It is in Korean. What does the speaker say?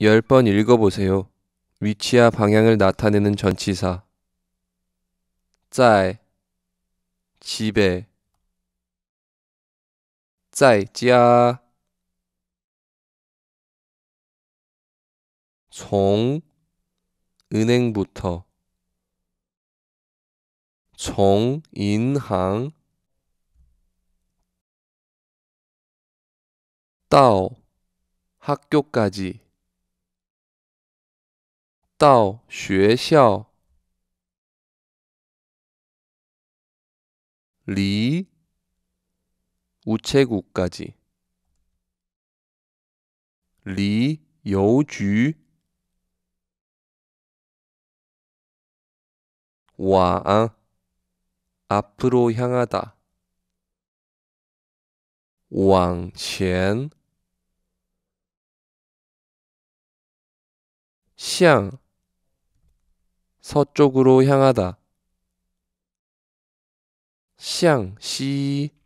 10번 읽어보세요. 위치와 방향을 나타내는 전치사. 짤 집에 짤지야 은행부터 총 인항 到 학교까지 到学校，离 우체국까지, 리邮局, 晚安, 앞으로 향하다, 往前,向 서쪽으로 향하다. 시향, 시.